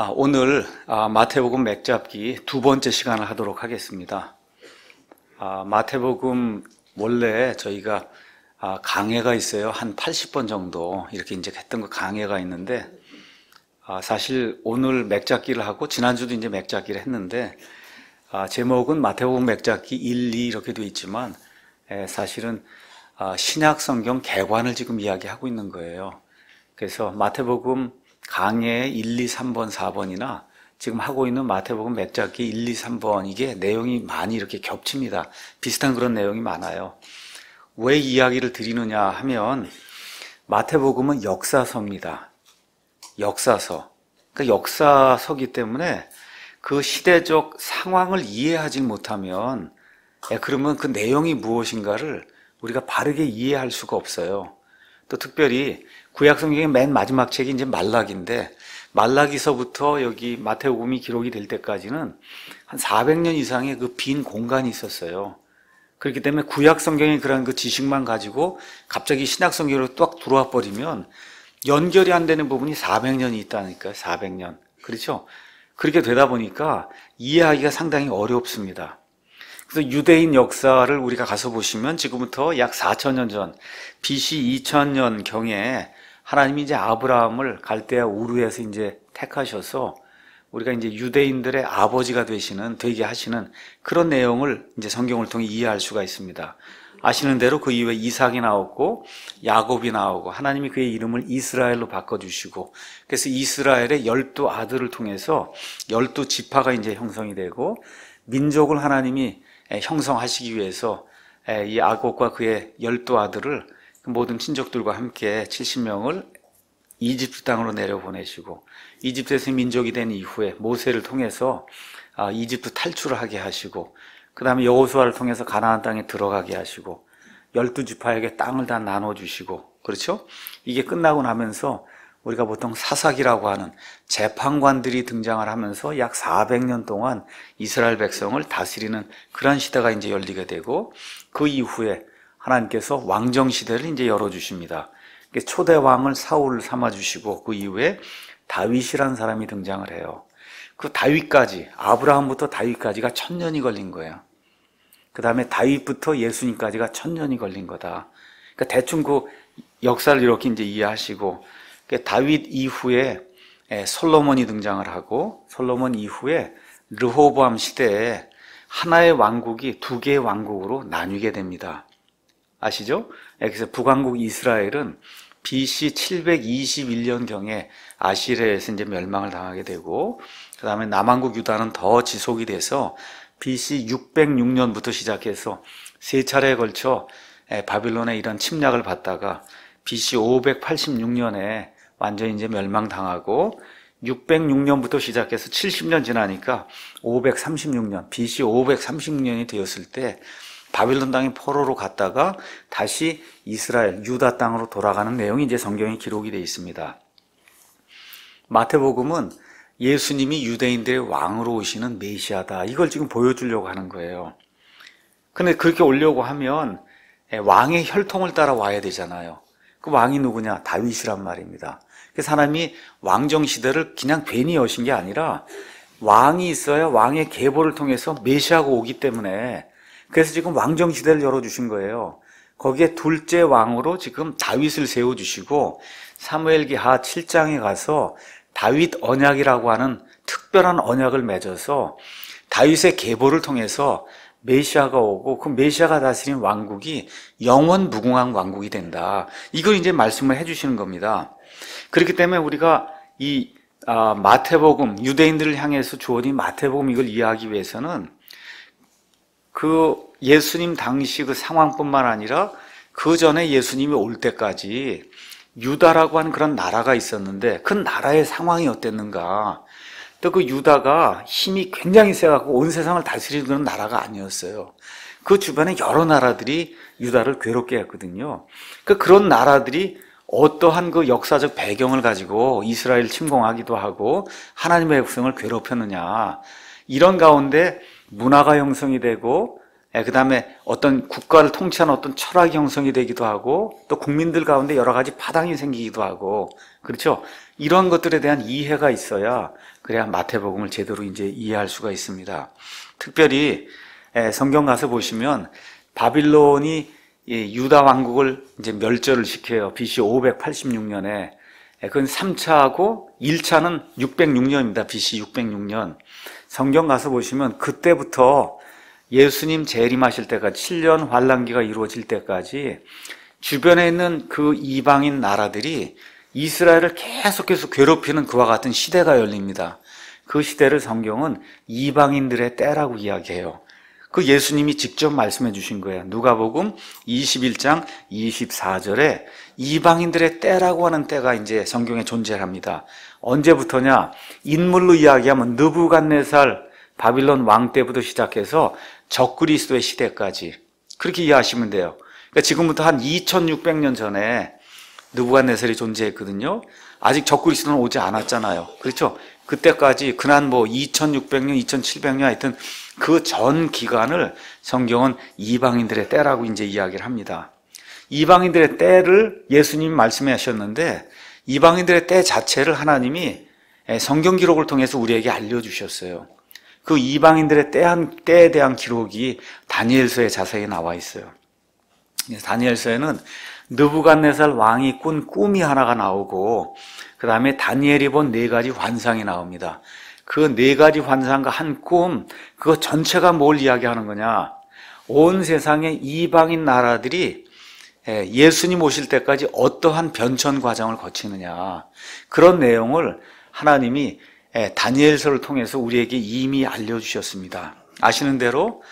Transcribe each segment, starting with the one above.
아, 오늘 아, 마태복음 맥잡기 두 번째 시간을 하도록 하겠습니다. 아, 마태복음 원래 저희가 강해가 있어요. 한 80번 정도 이렇게 이제 했던 거 강해가 있는데 사실 오늘 맥잡기를 하고 지난주도 이제 맥잡기를 했는데 제목은 마태복음 맥잡기 1, 2 이렇게 돼 있지만 예, 사실은 신약 성경 개관을 지금 이야기하고 있는 거예요. 그래서 마태복음 강의 1, 2, 3번, 4번이나 지금 하고 있는 마태복음 맥작기 1, 2, 3번 이게 내용이 많이 이렇게 겹칩니다. 비슷한 그런 내용이 많아요. 왜 이야기를 드리느냐 하면 마태복음은 역사서입니다. 역사서. 그러니까 역사서기 때문에 그 시대적 상황을 이해하지 못하면 예, 그러면 그 내용이 무엇인가를 우리가 바르게 이해할 수가 없어요. 또 특별히 구약 성경의 맨 마지막 책이 이제 말락인데 말라기서부터 여기 마태복음이 기록이 될 때까지는 한 400년 이상의 그 빈 공간이 있었어요. 그렇기 때문에 구약 성경의 그런 그 지식만 가지고 갑자기 신약 성경으로 뚝 들어와 버리면 연결이 안 되는 부분이 400년이 있다니까요. 400년. 그렇죠? 그렇게 되다 보니까 이해하기가 상당히 어렵습니다. 그래서 유대인 역사를 우리가 가서 보시면 지금부터 약 4천년 전 BC 2000년 경에 하나님이 이제 아브라함을 갈대아 우르에서 이제 택하셔서 우리가 이제 유대인들의 아버지가 되시는 되게 하시는 그런 내용을 이제 성경을 통해 이해할 수가 있습니다. 아시는 대로 그 이후에 이삭이 나왔고 야곱이 나오고 하나님이 그의 이름을 이스라엘로 바꿔주시고 그래서 이스라엘의 열두 아들을 통해서 열두 지파가 이제 형성이 되고 민족을 하나님이 형성하시기 위해서 이 야곱과 그의 열두 아들을 모든 친족들과 함께 70명을 이집트 땅으로 내려보내시고 이집트에서 민족이 된 이후에 모세를 통해서 아, 이집트 탈출을 하게 하시고 그 다음에 여호수아를 통해서 가나안 땅에 들어가게 하시고 열두 지파에게 땅을 다 나눠주시고 그렇죠? 이게 끝나고 나면서 우리가 보통 사사기라고 하는 재판관들이 등장을 하면서 약 400년 동안 이스라엘 백성을 다스리는 그러한 시대가 이제 열리게 되고 그 이후에 하나님께서 왕정 시대를 이제 열어 주십니다. 초대 왕을 사울 삼아 주시고 그 이후에 다윗이란 사람이 등장을 해요. 그 다윗까지 아브라함부터 다윗까지가 천 년이 걸린 거예요. 그 다음에 다윗부터 예수님까지가 천 년이 걸린 거다. 그러니까 대충 그 역사를 이렇게 이제 이해하시고 그 다윗 이후에 예, 솔로몬이 등장을 하고 솔로몬 이후에 르호보암 시대에 하나의 왕국이 두 개의 왕국으로 나뉘게 됩니다. 아시죠? 예, 그래서 북왕국 이스라엘은 BC 721년경에 아시리아에서 이제 멸망을 당하게 되고, 그 다음에 남왕국 유다는 더 지속이 돼서 BC 606년부터 시작해서 세 차례에 걸쳐 예, 바빌론의 이런 침략을 받다가 BC 586년에 완전히 이제 멸망당하고 606년부터 시작해서 70년 지나니까 536년, BC 536년이 되었을 때 바빌론 땅에 포로로 갔다가 다시 이스라엘 유다 땅으로 돌아가는 내용이 이제 성경에 기록이 되어 있습니다. 마태복음은 예수님이 유대인들의 왕으로 오시는 메시아다. 이걸 지금 보여주려고 하는 거예요. 근데 그렇게 오려고 하면 예, 왕의 혈통을 따라 와야 되잖아요. 그 왕이 누구냐? 다윗이란 말입니다. 그 사람이 왕정 시대를 그냥 괜히 여신 게 아니라 왕이 있어야 왕의 계보를 통해서 메시아가 오기 때문에 그래서 지금 왕정 시대를 열어주신 거예요. 거기에 둘째 왕으로 지금 다윗을 세워주시고 사무엘기 하 7장에 가서 다윗 언약이라고 하는 특별한 언약을 맺어서 다윗의 계보를 통해서 메시아가 오고 그 메시아가 다스린 왕국이 영원 무궁한 왕국이 된다. 이걸 이제 말씀을 해주시는 겁니다. 그렇기 때문에 우리가 이 아, 마태복음 유대인들을 향해서 주어진 마태복음 이걸 이해하기 위해서는 그 예수님 당시 그 상황뿐만 아니라 그 전에 예수님이 올 때까지 유다라고 하는 그런 나라가 있었는데 그 나라의 상황이 어땠는가. 또 그 유다가 힘이 굉장히 세갖고 온 세상을 다스리는 나라가 아니었어요. 그 주변에 여러 나라들이 유다를 괴롭게 했거든요. 그 그런 나라들이 어떠한 그 역사적 배경을 가지고 이스라엘 침공하기도 하고 하나님의 백성을 괴롭혔느냐. 이런 가운데 문화가 형성이 되고 예, 그 다음에 어떤 국가를 통치하는 어떤 철학이 형성이 되기도 하고 또 국민들 가운데 여러 가지 파당이 생기기도 하고 그렇죠 이런 것들에 대한 이해가 있어야 그래야 마태복음을 제대로 이제 이해할 수가 있습니다 특별히 예, 성경 가서 보시면 바빌론이 예, 유다 왕국을 이제 멸절을 시켜요 BC 586년에 그건 3차하고 1차는 606년입니다 BC 606년 성경 가서 보시면 그때부터 예수님 재림하실 때까지 7년 환란기가 이루어질 때까지 주변에 있는 그 이방인 나라들이 이스라엘을 계속해서 괴롭히는 그와 같은 시대가 열립니다. 그 시대를 성경은 이방인들의 때라고 이야기해요. 그 예수님이 직접 말씀해 주신 거예요. 누가복음 21장 24절에 이방인들의 때라고 하는 때가 이제 성경에 존재합니다. 언제부터냐? 인물로 이야기하면 느부갓네살 바빌론 왕 때부터 시작해서 적그리스도의 시대까지 그렇게 이해하시면 돼요. 그러니까 지금부터 한 2600년 전에 느부갓네살이 존재했거든요. 아직 적그리스도는 오지 않았잖아요. 그렇죠? 그때까지 그난 뭐 2600년, 2700년 하여튼 그 전 기간을 성경은 이방인들의 때라고 이제 이야기를 합니다. 이방인들의 때를 예수님 말씀하셨는데 이방인들의 때 자체를 하나님이 예, 성경 기록을 통해서 우리에게 알려주셨어요. 그 이방인들의 때한 때에 대한 기록이 다니엘서에 자세히 나와 있어요. 다니엘서에는 느부갓네살 왕이 꾼 꿈이 하나가 나오고 그 다음에 다니엘이 본 네 가지 환상이 나옵니다. 그 네 가지 환상과 한 꿈, 그거 전체가 뭘 이야기하는 거냐? 온 세상의 이방인 나라들이 예, 예수님 오실 때까지 어떠한 변천 과정을 거치느냐 그런 내용을 하나님이 예, 다니엘서를 통해서 우리에게 이미 알려주셨습니다. 아시는 대로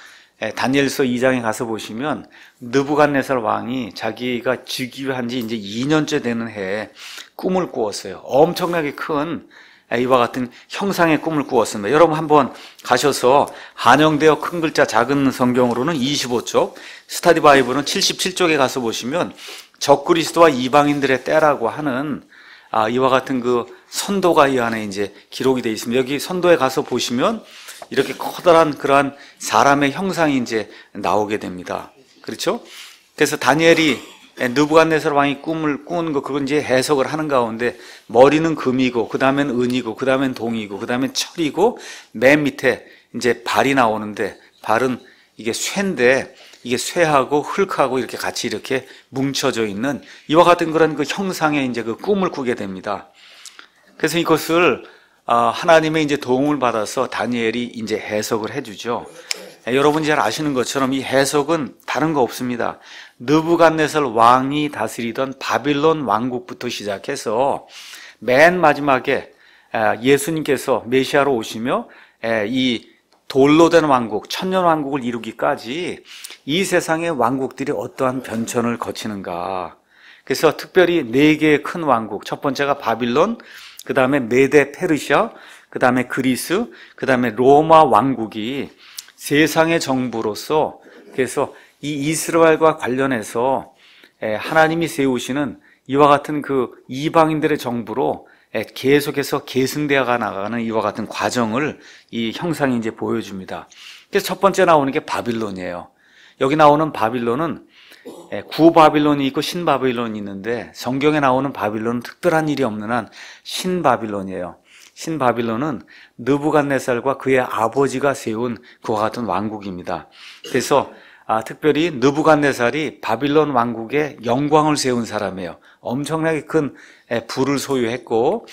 예, 다니엘서 2장에 가서 보시면 느부갓네살 왕이 자기가 즉위한 지 이제 2년째 되는 해에 꿈을 꾸었어요. 엄청나게 큰 이와 같은 형상의 꿈을 꾸었습니다. 여러분 한번 가셔서 한영대어 큰 글자 작은 성경으로는 25쪽, 스타디 바이브는 77쪽에 가서 보시면 적그리스도와 이방인들의 때라고 하는 아, 이와 같은 그 선도가 이 안에 이제 기록이 되어 있습니다. 여기 선도에 가서 보시면 이렇게 커다란 그러한 사람의 형상이 이제 나오게 됩니다. 그렇죠? 그래서 다니엘이 예, 누부갓네살 왕이 꿈을 꾸는 거 그건 이제 해석을 하는 가운데 머리는 금이고 그 다음엔 은이고 그 다음엔 동이고 그 다음엔 철이고 맨 밑에 이제 발이 나오는데 발은 이게 쇠인데 이게 쇠하고 흙하고 이렇게 같이 이렇게 뭉쳐져 있는 이와 같은 그런 그 형상의 이제 그 꿈을 꾸게 됩니다. 그래서 이것을 아, 하나님의 이제 도움을 받아서 다니엘이 이제 해석을 해주죠. 여러분이 잘 아시는 것처럼 이 해석은 다른 거 없습니다. 느부갓네살 왕이 다스리던 바빌론 왕국부터 시작해서 맨 마지막에 아, 예수님께서 메시아로 오시며 이 돌로 된 왕국, 천년 왕국을 이루기까지 이 세상의 왕국들이 어떠한 변천을 거치는가. 그래서 특별히 네 개의 큰 왕국. 첫 번째가 바빌론, 그 다음에 메데 페르시아, 그 다음에 그리스, 그 다음에 로마 왕국이 세상의 정부로서 그래서 이 이스라엘과 관련해서 하나님이 세우시는 이와 같은 그 이방인들의 정부로 계속해서 계승되어 나가는 이와 같은 과정을 이 형상이 이제 보여줍니다. 그래서 첫 번째 나오는 게 바빌론이에요. 여기 나오는 바빌론은 구바빌론이 있고 신바빌론이 있는데 성경에 나오는 바빌론은 특별한 일이 없는 한 신바빌론이에요. 신바빌론은 느부갓네살과 그의 아버지가 세운 그와 같은 왕국입니다. 그래서 아, 특별히 느부갓네살이 바빌론 왕국의 영광을 세운 사람이에요. 엄청나게 큰 부를 소유했고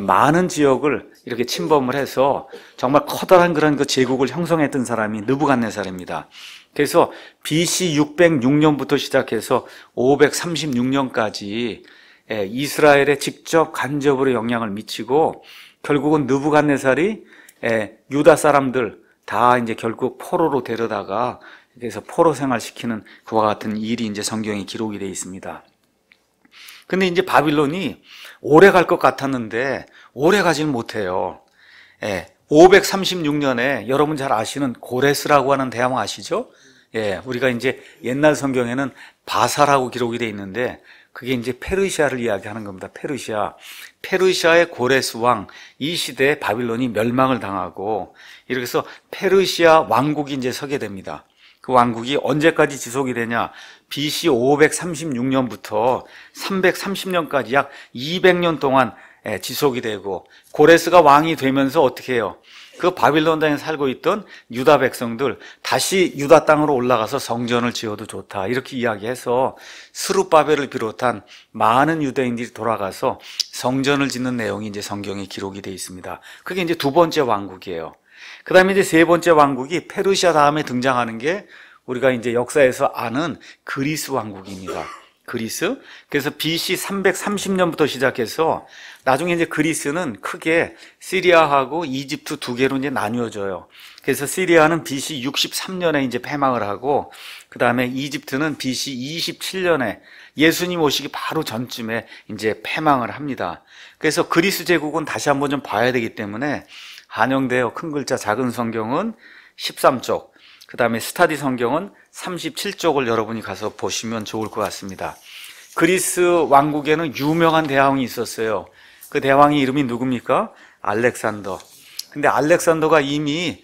많은 지역을 이렇게 침범을 해서 정말 커다란 그런 그 제국을 형성했던 사람이 느부갓네살입니다. 그래서 BC 606년부터 시작해서 536년까지 이스라엘에 직접 간접으로 영향을 미치고 결국은 느부갓네살이 예, 유다 사람들 다 이제 결국 포로로 데려다가 그래서 포로 생활 시키는 그와 같은 일이 이제 성경에 기록이 되어 있습니다. 근데 이제 바빌론이 오래 갈 것 같았는데 오래 가지는 못해요. 예, 536년에 여러분 잘 아시는 고레스라고 하는 대왕 아시죠? 예, 우리가 이제 옛날 성경에는 바사라고 기록이 되어 있는데 그게 이제 페르시아를 이야기하는 겁니다. 페르시아. 페르시아의 고레스 왕, 이 시대에 바빌론이 멸망을 당하고, 이렇게 해서 페르시아 왕국이 이제 서게 됩니다. 그 왕국이 언제까지 지속이 되냐? BC 536년부터 330년까지 약 200년 동안 예, 지속이 되고, 고레스가 왕이 되면서 어떻게 해요? 그 바빌론 땅에 살고 있던 유다 백성들 다시 유다 땅으로 올라가서 성전을 지어도 좋다 이렇게 이야기해서 스룹바벨을 비롯한 많은 유대인들이 돌아가서 성전을 짓는 내용이 이제 성경에 기록이 되어 있습니다. 그게 이제 두 번째 왕국이에요. 그다음에 이제 세 번째 왕국이 페르시아 다음에 등장하는 게 우리가 이제 역사에서 아는 그리스 왕국입니다. 그리스. 그래서 BC 330년부터 시작해서 나중에 이제 그리스는 크게 시리아하고 이집트 두 개로 이제 나뉘어져요. 그래서 시리아는 BC 63년에 이제 폐망을 하고 그 다음에 이집트는 BC 27년에 예수님 오시기 바로 전쯤에 이제 폐망을 합니다. 그래서 그리스 제국은 다시 한번 좀 봐야 되기 때문에 한영대요 큰 글자 작은 성경은 13쪽, 그 다음에 스타디 성경은 37쪽을 여러분이 가서 보시면 좋을 것 같습니다. 그리스 왕국에는 유명한 대왕이 있었어요. 그 대왕의 이름이 누굽니까? 알렉산더. 근데 알렉산더가 이미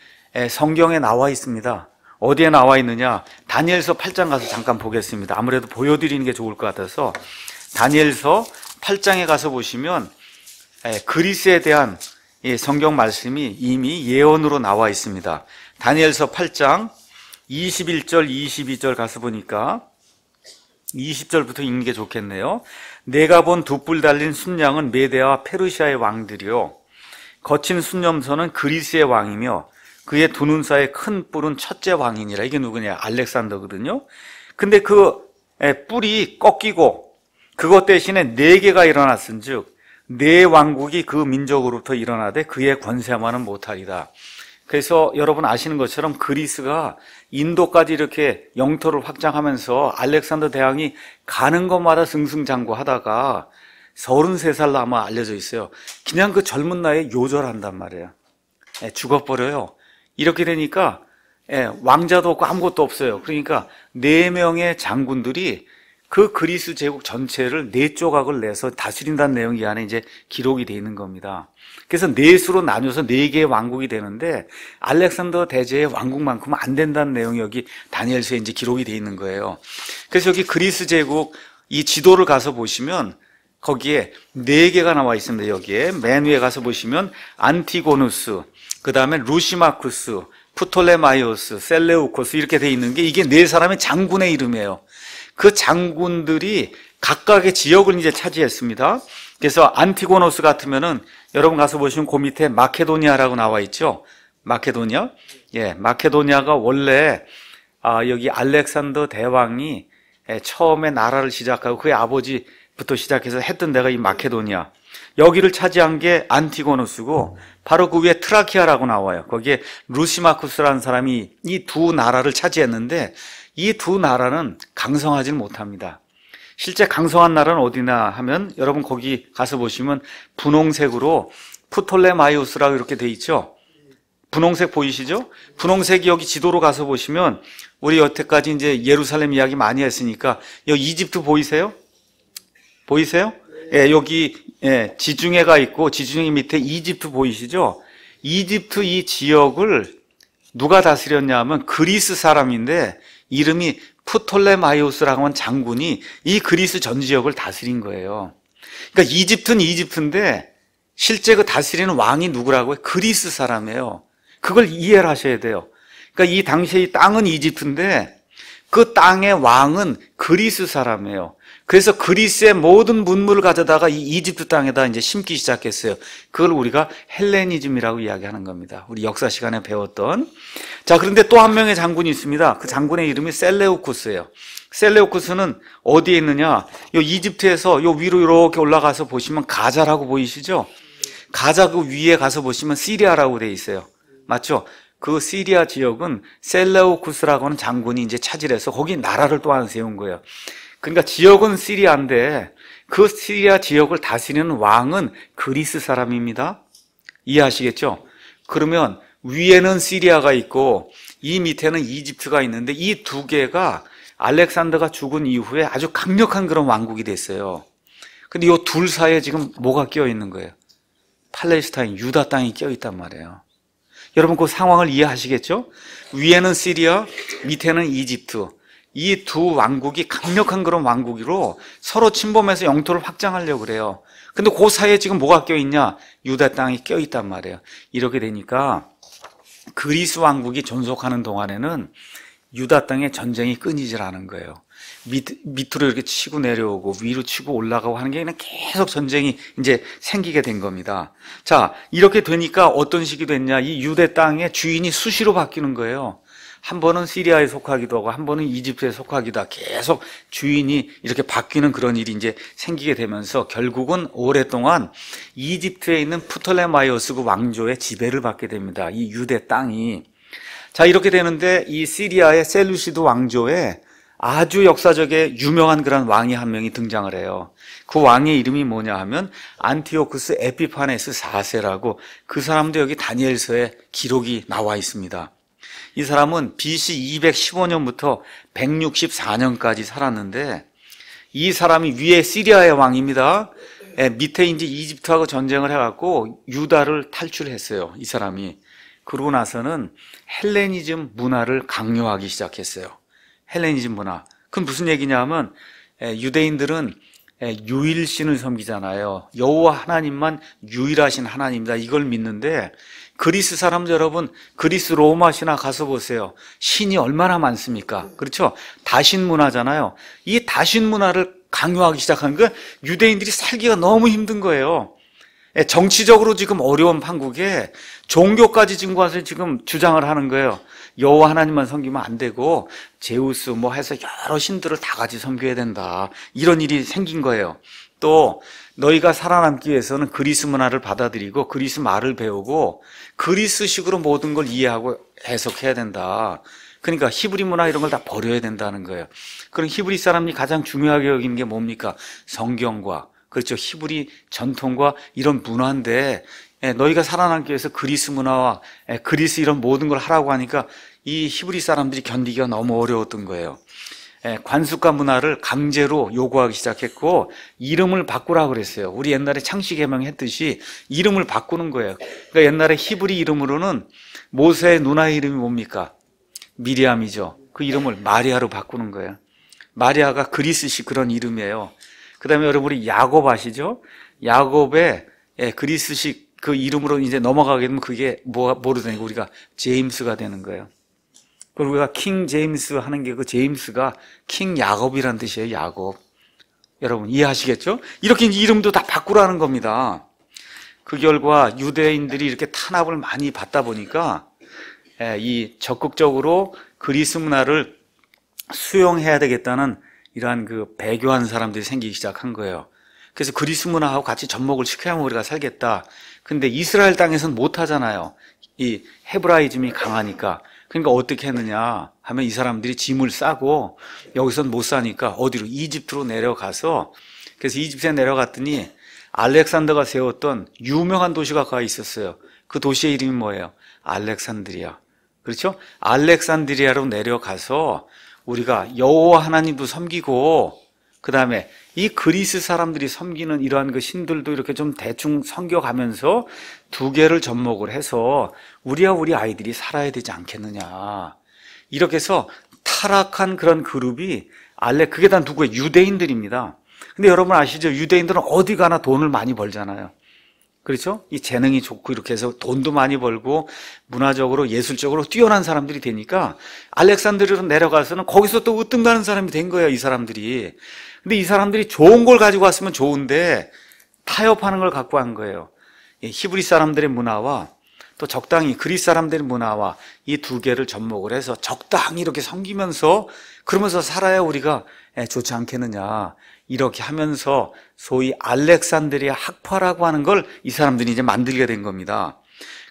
성경에 나와 있습니다. 어디에 나와 있느냐? 다니엘서 8장 가서 잠깐 보겠습니다. 아무래도 보여드리는 게 좋을 것 같아서 다니엘서 8장에 가서 보시면 그리스에 대한 성경 말씀이 이미 예언으로 나와 있습니다. 다니엘서 8장 21절, 22절 가서 보니까 20절부터 읽는 게 좋겠네요. 내가 본 두 뿔 달린 순양은 메데와 페르시아의 왕들이요. 거친 순념선은 그리스의 왕이며 그의 두 눈 사이의 큰 뿔은 첫째 왕이니라. 이게 누구냐? 알렉산더거든요. 근데 그 예, 뿔이 꺾이고 그것 대신에 네 개가 일어났은즉 네 왕국이 그 민족으로부터 일어나되 그의 권세만은 못하리다. 그래서 여러분 아시는 것처럼 그리스가 인도까지 이렇게 영토를 확장하면서 알렉산더 대왕이 가는 것마다 승승장구하다가 33살로 아마 알려져 있어요. 그냥 그 젊은 나이에 요절한단 말이에요. 예, 죽어버려요. 이렇게 되니까 예, 왕자도 없고 아무것도 없어요. 그러니까 네 명의 장군들이 그 그리스 제국 전체를 네 조각을 내서 다스린다는 내용이 안에 이제 기록이 되어 있는 겁니다. 그래서 네 수로 나뉘어서 네 개의 왕국이 되는데 알렉산더 대제의 왕국만큼 은안 된다는 내용이 여기 다니엘서에 이제 기록이 되어 있는 거예요. 그래서 여기 그리스 제국 이 지도를 가서 보시면 거기에 네 개가 나와 있습니다. 여기에 맨 위에 가서 보시면 안티고누스, 그 다음에 루시마쿠스, 프톨레마이오스, 셀레우코스 이렇게 되어 있는 게 이게 네 사람의 장군의 이름이에요. 그 장군들이 각각의 지역을 이제 차지했습니다. 그래서 안티고노스 같으면은 여러분 가서 보시면 그 밑에 마케도니아라고 나와 있죠. 마케도니아. 예, 마케도니아가 원래 아, 여기 알렉산더 대왕이 예, 처음에 나라를 시작하고 그의 아버지부터 시작해서 했던 데가 이 마케도니아. 여기를 차지한 게 안티고노스고 바로 그 위에 트라키아라고 나와요. 거기에 루시마쿠스라는 사람이 이 두 나라를 차지했는데 이두 나라는 강성하지 못합니다. 실제 강성한 나라는 어디나 하면 여러분 거기 가서 보시면 분홍색으로 푸톨레마이오스라고 이렇게 돼 있죠. 분홍색 보이시죠? 분홍색이 여기 지도로 가서 보시면 우리 여태까지 이제 예루살렘 이야기 많이 했으니까 여기 이집트 보이세요? 보이세요? 예, 여기 예, 지중해가 있고 지중해 밑에 이집트 보이시죠? 이집트 이 지역을 누가 다스렸냐 하면 그리스 사람인데 이름이 프톨레마이오스라고 한 장군이 이 그리스 전 지역을 다스린 거예요. 그러니까 이집트는 이집트인데 실제 그 다스리는 왕이 누구라고요? 그리스 사람이에요. 그걸 이해를 하셔야 돼요. 그러니까 이 당시에 이 땅은 이집트인데 그 땅의 왕은 그리스 사람이에요. 그래서 그리스의 모든 문물을 가져다가 이 이집트 땅에다 이제 심기 시작했어요. 그걸 우리가 헬레니즘이라고 이야기하는 겁니다. 우리 역사 시간에 배웠던. 자, 그런데 또 한 명의 장군이 있습니다. 그 장군의 이름이 셀레우쿠스예요. 셀레우쿠스는 어디에 있느냐? 요 이집트에서 요 위로 이렇게 올라가서 보시면 가자라고 보이시죠? 가자 그 위에 가서 보시면 시리아라고 돼 있어요. 맞죠? 그 시리아 지역은 셀레우쿠스라고 하는 장군이 이제 차지해서 거기 나라를 또한 세운 거예요. 그러니까 지역은 시리아인데 그 시리아 지역을 다스리는 왕은 그리스 사람입니다. 이해하시겠죠? 그러면 위에는 시리아가 있고 이 밑에는 이집트가 있는데 이 두 개가 알렉산더가 죽은 이후에 아주 강력한 그런 왕국이 됐어요. 근데 이 둘 사이에 지금 뭐가 끼어 있는 거예요? 팔레스타인 유다 땅이 끼어 있단 말이에요. 여러분 그 상황을 이해하시겠죠? 위에는 시리아, 밑에는 이집트. 이두 왕국이 강력한 그런 왕국으로 서로 침범해서 영토를 확장하려고 그래요. 근데 그 사이에 지금 뭐가 껴있냐? 유다 땅이 껴있단 말이에요. 이렇게 되니까 그리스 왕국이 존속하는 동안에는 유다 땅의 전쟁이 끊이질 않은 거예요. 밑, 으로 이렇게 치고 내려오고 위로 치고 올라가고 하는 게 그냥 계속 전쟁이 이제 생기게 된 겁니다. 자, 이렇게 되니까 어떤 식이 됐냐? 이 유대 땅의 주인이 수시로 바뀌는 거예요. 한 번은 시리아에 속하기도 하고 한 번은 이집트에 속하기도 하고 계속 주인이 이렇게 바뀌는 그런 일이 이제 생기게 되면서 결국은 오랫동안 이집트에 있는 프톨레마이오스국 왕조의 지배를 받게 됩니다. 이 유대 땅이 자 이렇게 되는데 이 시리아의 셀루시드 왕조에 아주 역사적에 유명한 그런 왕이 한 명이 등장을 해요. 그 왕의 이름이 뭐냐 하면 안티오크스 에피파네스 4세라고 그 사람도 여기 다니엘서에 기록이 나와 있습니다. 이 사람은 BC 215년부터 164년까지 살았는데 이 사람이 위에 시리아의 왕입니다. 예, 밑에 이제 이집트하고 전쟁을 해갖고 유다를 탈출했어요. 이 사람이. 그러고 나서는 헬레니즘 문화를 강요하기 시작했어요. 헬레니즘 문화. 그건 무슨 얘기냐면 예, 유대인들은 예, 유일신을 섬기잖아요. 여호와 하나님만 유일하신 하나님이다. 이걸 믿는데 그리스 사람 여러분, 그리스 로마 신화 가서 보세요. 신이 얼마나 많습니까? 네. 그렇죠? 다신 문화잖아요. 이 다신 문화를 강요하기 시작한 건 유대인들이 살기가 너무 힘든 거예요. 예, 정치적으로 지금 어려운 판국에 종교까지 증거해서 지금 주장을 하는 거예요. 여호와 하나님만 섬기면 안 되고 제우스 뭐 해서 여러 신들을 다 같이 섬겨야 된다. 이런 일이 생긴 거예요. 또 너희가 살아남기 위해서는 그리스 문화를 받아들이고 그리스 말을 배우고 그리스식으로 모든 걸 이해하고 해석해야 된다. 그러니까 히브리 문화 이런 걸 다 버려야 된다는 거예요. 그럼 히브리 사람이 가장 중요하게 여기는 게 뭡니까? 성경과 그렇죠. 히브리 전통과 이런 문화인데 예, 너희가 살아남기 위해서 그리스 문화와 예, 그리스 이런 모든 걸 하라고 하니까 이 히브리 사람들이 견디기가 너무 어려웠던 거예요. 예, 관습과 문화를 강제로 요구하기 시작했고 이름을 바꾸라 그랬어요. 우리 옛날에 창씨 개명했듯이 이름을 바꾸는 거예요. 그러니까 옛날에 히브리 이름으로는 모세의 누나의 이름이 뭡니까? 미리암이죠. 그 이름을 마리아로 바꾸는 거예요. 마리아가 그리스식 그런 이름이에요. 그다음에 여러분 이 야곱 아시죠? 야곱의 예, 그리스식 그 이름으로 이제 넘어가게 되면 그게 뭐, 뭐로 되는 거 우리가 제임스가 되는 거예요. 그리고 우리가 킹 제임스 하는 게 그 제임스가 킹 야곱이란 뜻이에요, 야곱. 여러분, 이해하시겠죠? 이렇게 이름도 다 바꾸라는 겁니다. 그 결과 유대인들이 이렇게 탄압을 많이 받다 보니까 예, 이 적극적으로 그리스 문화를 수용해야 되겠다는 이러한 그 배교한 사람들이 생기기 시작한 거예요. 그래서 그리스 문화하고 같이 접목을 시켜야 우리가 살겠다. 근데 이스라엘 땅에서는 못 하잖아요. 이 헤브라이즘이 강하니까 그러니까 어떻게 했느냐 하면 이 사람들이 짐을 싸고 여기선 못 사니까 어디로 이집트로 내려가서 그래서 이집트에 내려갔더니 알렉산더가 세웠던 유명한 도시가 가 있었어요. 그 도시의 이름이 뭐예요? 알렉산드리아. 그렇죠? 알렉산드리아로 내려가서 우리가 여호와 하나님도 섬기고 그 다음에 이 그리스 사람들이 섬기는 이러한 그 신들도 이렇게 좀 대충 섬겨가면서 두 개를 접목을 해서 우리와 우리 아이들이 살아야 되지 않겠느냐. 이렇게 해서 타락한 그런 그룹이 알레, 그게 다 누구의 유대인들입니다. 근데 여러분 아시죠? 유대인들은 어디 가나 돈을 많이 벌잖아요. 그렇죠? 이 재능이 좋고 이렇게 해서 돈도 많이 벌고 문화적으로 예술적으로 뛰어난 사람들이 되니까 알렉산드리로 내려가서는 거기서 또 으뜸 가는 사람이 된 거예요, 이 사람들이. 근데 이 사람들이 좋은 걸 가지고 왔으면 좋은데 타협하는 걸 갖고 한 거예요. 히브리 사람들의 문화와 또 적당히 그리스 사람들의 문화와 이 두 개를 접목을 해서 적당히 이렇게 섬기면서 그러면서 살아야 우리가 좋지 않겠느냐 이렇게 하면서 소위 알렉산드리아 학파라고 하는 걸 이 사람들이 이제 만들게 된 겁니다.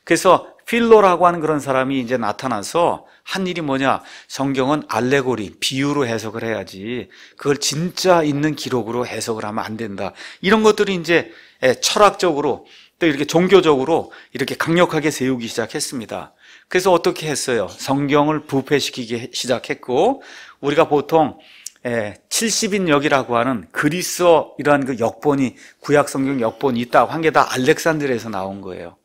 그래서 필로라고 하는 그런 사람이 이제 나타나서 한 일이 뭐냐? 성경은 알레고리, 비유로 해석을 해야지. 그걸 진짜 있는 기록으로 해석을 하면 안 된다. 이런 것들이 이제 예, 철학적으로 또 이렇게 종교적으로 이렇게 강력하게 세우기 시작했습니다. 그래서 어떻게 했어요? 성경을 부패시키기 시작했고 우리가 보통 70인 예, 역이라고 하는 그리스어 이러한 그 역본이 구약 성경 역본이 있다고 한게 다알렉산드리에서 나온 거예요.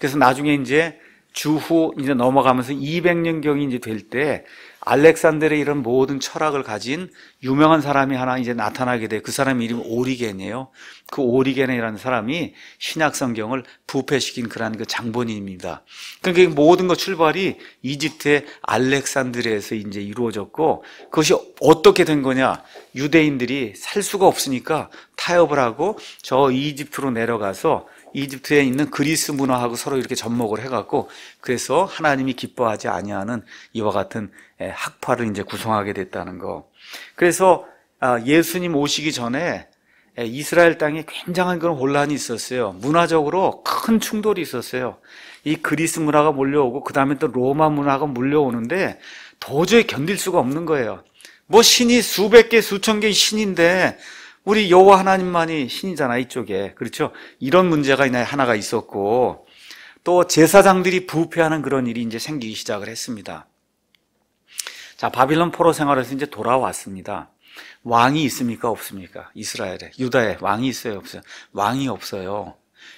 그래서 나중에 이제 주후 이제 넘어가면서 200년경이 이제 될 때 알렉산데르의 이런 모든 철학을 가진 유명한 사람이 하나 이제 나타나게 돼. 그 사람 이름이 오리겐이에요. 그 오리겐이라는 사람이 신약 성경을 부패시킨 그런 그 장본인입니다. 그러니까 모든 것 출발이 이집트의 알렉산드리에서 이제 이루어졌고 그것이 어떻게 된 거냐? 유대인들이 살 수가 없으니까 타협을 하고 저 이집트로 내려가서 이집트에 있는 그리스 문화하고 서로 이렇게 접목을 해갖고 그래서 하나님이 기뻐하지 아니하는 이와 같은 학파를 이제 구성하게 됐다는 거. 그래서 아, 예수님 오시기 전에 이스라엘 땅에 굉장한 그런 혼란이 있었어요. 문화적으로 큰 충돌이 있었어요. 이 그리스 문화가 몰려오고 그 다음에 또 로마 문화가 몰려오는데 도저히 견딜 수가 없는 거예요. 뭐 신이 수백 개 수천 개의 신인데 우리 여호와 하나님만이 신이잖아 이쪽에 그렇죠? 이런 문제가 하나가 있었고 또 제사장들이 부패하는 그런 일이 이제 생기기 시작을 했습니다. 자 바빌론 포로 생활에서 이제 돌아왔습니다. 왕이 있습니까 없습니까? 이스라엘에 유다에 왕이 있어요 없어요? 왕이 없어요.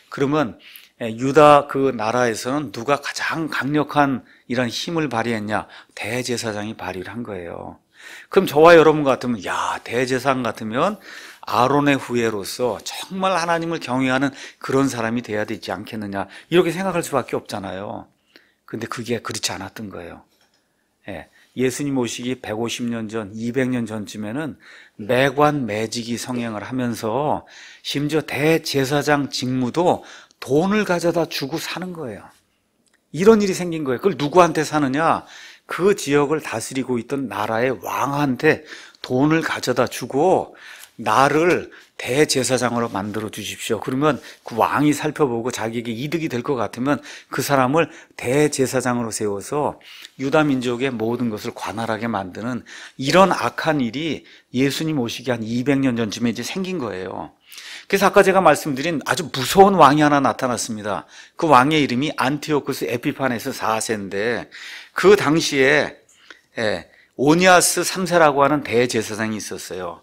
그러면 예, 유다 그 나라에서는 누가 가장 강력한 이런 힘을 발휘했냐? 대제사장이 발휘를 한 거예요. 그럼 저와 여러분 같으면 야 대제사장 같으면 아론의 후예로서 정말 하나님을 경외하는 그런 사람이 돼야 되지 않겠느냐 이렇게 생각할 수밖에 없잖아요. 근데 그게 그렇지 않았던 거예요. 예. 예수님 오시기 150년 전, 200년 전쯤에는 매관 매직이 성행을 하면서 심지어 대제사장 직무도 돈을 가져다 주고 사는 거예요. 이런 일이 생긴 거예요. 그걸 누구한테 사느냐? 그 지역을 다스리고 있던 나라의 왕한테 돈을 가져다 주고 나를 대제사장으로 만들어 주십시오. 그러면 그 왕이 살펴보고 자기에게 이득이 될 것 같으면 그 사람을 대제사장으로 세워서 유다 민족의 모든 것을 관할하게 만드는 이런 악한 일이 예수님 오시기 한 200년 전쯤에 이제 생긴 거예요. 그래서 아까 제가 말씀드린 아주 무서운 왕이 하나 나타났습니다. 그 왕의 이름이 안티오크스 에피파네스 4세인데 그 당시에 예, 오니아스 3세라고 하는 대제사장이 있었어요.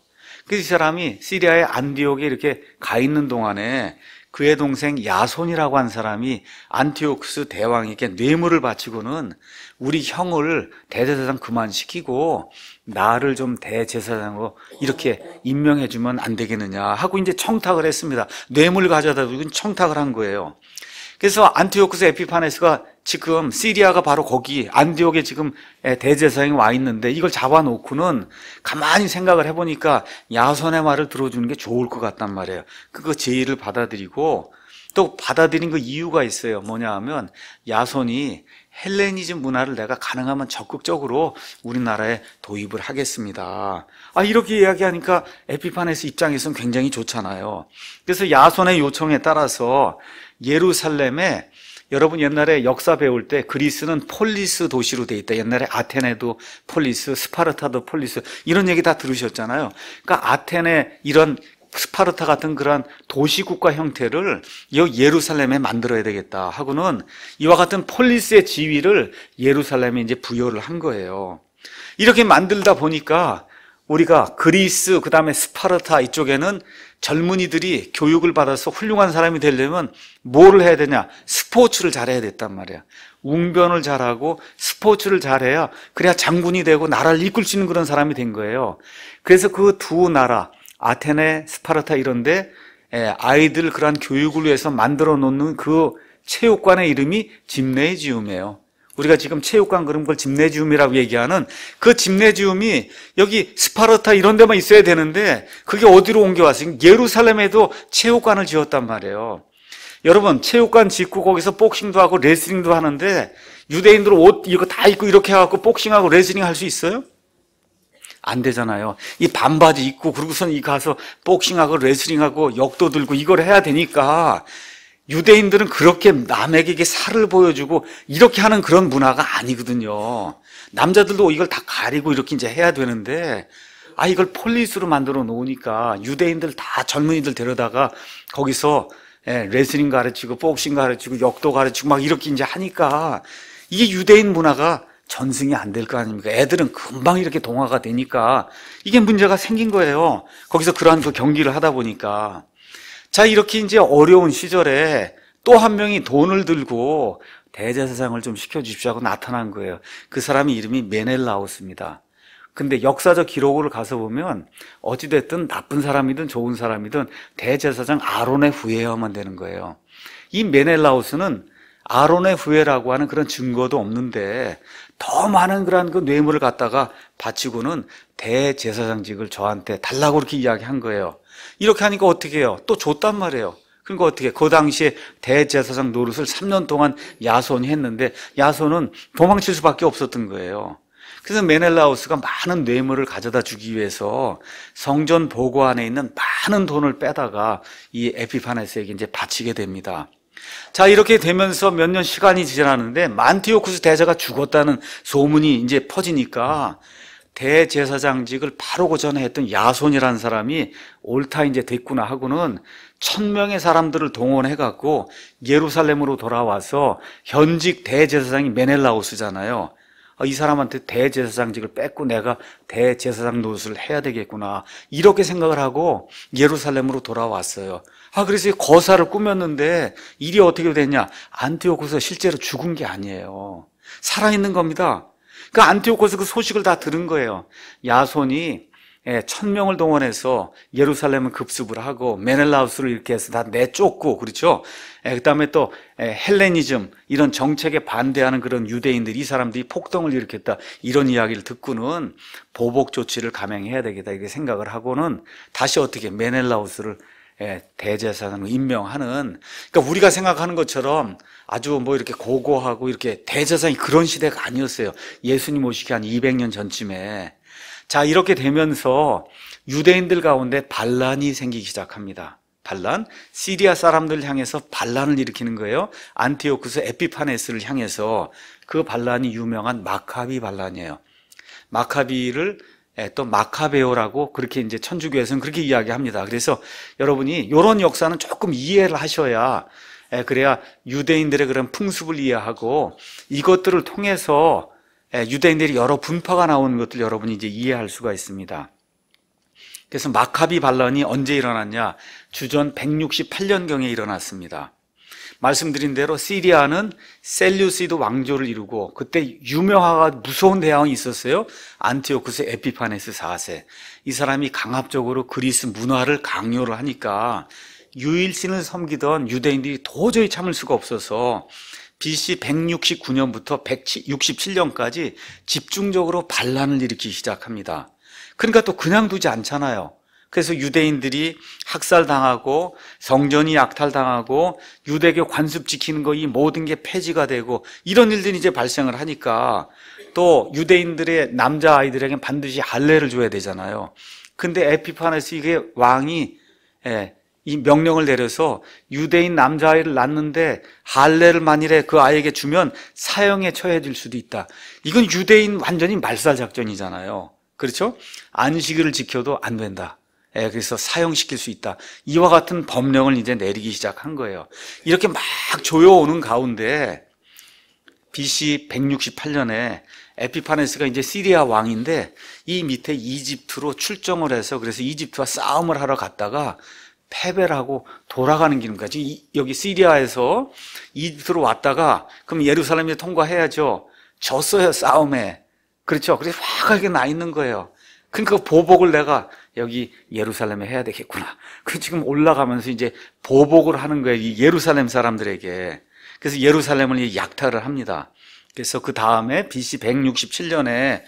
그래서 이 사람이 시리아의 안디옥에 이렇게 가 있는 동안에 그의 동생 야손이라고 한 사람이 안티오크스 대왕에게 뇌물을 바치고는 우리 형을 대제사장 그만시키고 나를 좀 대제사장으로 이렇게 임명해 주면 안 되겠느냐 하고 이제 청탁을 했습니다. 뇌물 가져다 주고 청탁을 한 거예요. 그래서 안티오크스 에피파네스가 지금 시리아가 바로 거기 안디옥에 지금 예, 대제사장이 와 있는데 이걸 잡아놓고는 가만히 생각을 해보니까 야손의 말을 들어주는 게 좋을 것 같단 말이에요. 그거 제의를 받아들이고 또 받아들인 그 이유가 있어요. 뭐냐 하면 야손이 헬레니즘 문화를 내가 가능하면 적극적으로 우리나라에 도입을 하겠습니다. 아, 이렇게 이야기하니까 에피파네스 입장에서는 굉장히 좋잖아요. 그래서 야손의 요청에 따라서 예루살렘에 여러분 옛날에 역사 배울 때 그리스는 폴리스 도시로 돼 있다. 옛날에 아테네도 폴리스, 스파르타도 폴리스 이런 얘기 다 들으셨잖아요. 그러니까 아테네 이런 스파르타 같은 그런 도시국가 형태를 예루살렘에 만들어야 되겠다 하고는 이와 같은 폴리스의 지위를 예루살렘에 이제 부여를 한 거예요. 이렇게 만들다 보니까 우리가 그리스 그다음에 스파르타 이쪽에는 젊은이들이 교육을 받아서 훌륭한 사람이 되려면 뭐를 해야 되냐? 스포츠를 잘해야 됐단 말이야. 웅변을 잘하고 스포츠를 잘해야 그래야 장군이 되고 나라를 이끌 수 있는 그런 사람이 된 거예요. 그래서 그 두 나라 아테네, 스파르타 이런데 예, 아이들 그러한 교육을 위해서 만들어 놓는 그 체육관의 이름이 짐네지움이에요. 우리가 지금 체육관 그런 걸 집내지움이라고 얘기하는 그 집내지움이 여기 스파르타 이런 데만 있어야 되는데 그게 어디로 옮겨왔어요? 예루살렘에도 체육관을 지었단 말이에요. 여러분 체육관 짓고 거기서 복싱도 하고 레슬링도 하는데 유대인들 옷 이거 다 입고 이렇게 해갖고 복싱하고 레슬링 할 수 있어요? 안 되잖아요. 이 반바지 입고 그러고선 이 가서 복싱하고 레슬링하고 역도 들고 이걸 해야 되니까 유대인들은 그렇게 남에게 살을 보여주고 이렇게 하는 그런 문화가 아니거든요. 남자들도 이걸 다 가리고 이렇게 이제 해야 되는데 아 이걸 폴리스로 만들어 놓으니까 유대인들 다 젊은이들 데려다가 거기서 예, 레슬링 가르치고 복싱 가르치고 역도 가르치고 막 이렇게 이제 하니까 이게 유대인 문화가 전승이 안 될 거 아닙니까? 애들은 금방 이렇게 동화가 되니까 이게 문제가 생긴 거예요. 거기서 그러한 그 경기를 하다 보니까 자, 이렇게 이제 어려운 시절에 또 한 명이 돈을 들고 대제사장을 좀 시켜주십시오 하고 나타난 거예요. 그 사람의 이름이 메넬라우스입니다. 근데 역사적 기록을 가서 보면 어찌됐든 나쁜 사람이든 좋은 사람이든 대제사장 아론의 후예여만 되는 거예요. 이 메넬라우스는 아론의 후예라고 하는 그런 증거도 없는데 더 많은 그런 그 뇌물을 갖다가 바치고는 대제사장직을 저한테 달라고 그렇게 이야기한 거예요. 이렇게 하니까 어떻게 해요? 또 줬단 말이에요. 그러니까 어떻게 그 당시에 대제사장 노릇을 3년 동안 야손이 했는데 야손은 도망칠 수밖에 없었던 거예요. 그래서 메넬라우스가 많은 뇌물을 가져다 주기 위해서 성전 보고 안에 있는 많은 돈을 빼다가 이 에피파네스에게 이제 바치게 됩니다. 자, 이렇게 되면서 몇 년 시간이 지나는데 만티오쿠스 대제가 죽었다는 소문이 이제 퍼지니까 대제사장직을 바로 고전에 했던 야손이라는 사람이 옳다 이제 됐구나 하고는 천 명의 사람들을 동원해 갖고 예루살렘으로 돌아와서 현직 대제사장이 메넬라우스잖아요. 아, 이 사람한테 대제사장직을 뺏고 내가 대제사장 노릇을 해야 되겠구나 이렇게 생각을 하고 예루살렘으로 돌아왔어요. 아 그래서 거사를 꾸몄는데 일이 어떻게 됐냐? 안티오고서 실제로 죽은 게 아니에요. 살아있는 겁니다. 그 안티오코스 그 소식을 다 들은 거예요. 야손이 예, 천 명을 동원해서 예루살렘을 급습을 하고 메넬라우스를 이렇게 해서 다 내쫓고 그렇죠. 예, 그다음에 또 예, 헬레니즘 이런 정책에 반대하는 그런 유대인들 이이 사람들이 폭동을 일으켰다 이런 이야기를 듣고는 보복 조치를 감행해야 되겠다 이렇게 생각을 하고는 다시 어떻게 메넬라우스를 예, 대제사장을 임명하는 그러니까 우리가 생각하는 것처럼 아주 뭐 이렇게 고고하고 이렇게 대제사장이 그런 시대가 아니었어요. 예수님 오시기 한 200년 전쯤에 자 이렇게 되면서 유대인들 가운데 반란이 생기기 시작합니다. 반란, 시리아 사람들 향해서 반란을 일으키는 거예요. 안티오크스 에피파네스를 향해서 그 반란이 유명한 마카비 반란이에요. 마카비를 예, 또 마카베오라고 그렇게 이제 천주교에서는 그렇게 이야기합니다. 그래서 여러분이 이런 역사는 조금 이해를 하셔야 예, 그래야 유대인들의 그런 풍습을 이해하고 이것들을 통해서 예, 유대인들이 여러 분파가 나오는 것들 여러분이 이제 이해할 수가 있습니다. 그래서 마카비 반란이 언제 일어났냐? 주전 168년경에 일어났습니다. 말씀드린 대로 시리아는 셀류시드 왕조를 이루고 그때 유명하고 무서운 대왕이 있었어요. 안티오크스 에피파네스 4세. 이 사람이 강압적으로 그리스 문화를 강요를 하니까 유일신을 섬기던 유대인들이 도저히 참을 수가 없어서 BC 169년부터 167년까지 집중적으로 반란을 일으키기 시작합니다. 그러니까 또 그냥 두지 않잖아요. 그래서 유대인들이 학살당하고 성전이 약탈당하고 유대교 관습 지키는 거 이 모든 게 폐지가 되고 이런 일들이 이제 발생을 하니까 또 유대인들의 남자 아이들에겐 반드시 할례를 줘야 되잖아요. 근데 에피파네스 이게 왕이 예, 이 명령을 내려서 유대인 남자아이를 낳는데 할례를 만일에 그 아이에게 주면 사형에 처해질 수도 있다. 이건 유대인 완전히 말살 작전이잖아요. 그렇죠? 안식일을 지켜도 안 된다. 예, 그래서 사용시킬 수 있다. 이와 같은 법령을 이제 내리기 시작한 거예요. 이렇게 막 조여오는 가운데 BC 168년에 에피파네스가 이제 시리아 왕인데 이 밑에 이집트로 출정을 해서 그래서 이집트와 싸움을 하러 갔다가 패배를 하고 돌아가는 길까지 여기 시리아에서 이집트로 왔다가 그럼 예루살렘에 통과해야죠. 졌어요 싸움에 그렇죠. 그래서 확하게나 있는 거예요. 그러니까 그 보복을 내가 여기 예루살렘에 해야 되겠구나. 그 지금 올라가면서 이제 보복을 하는 거예요. 이 예루살렘 사람들에게. 그래서 예루살렘을 약탈을 합니다. 그래서 그 다음에 BC 167년에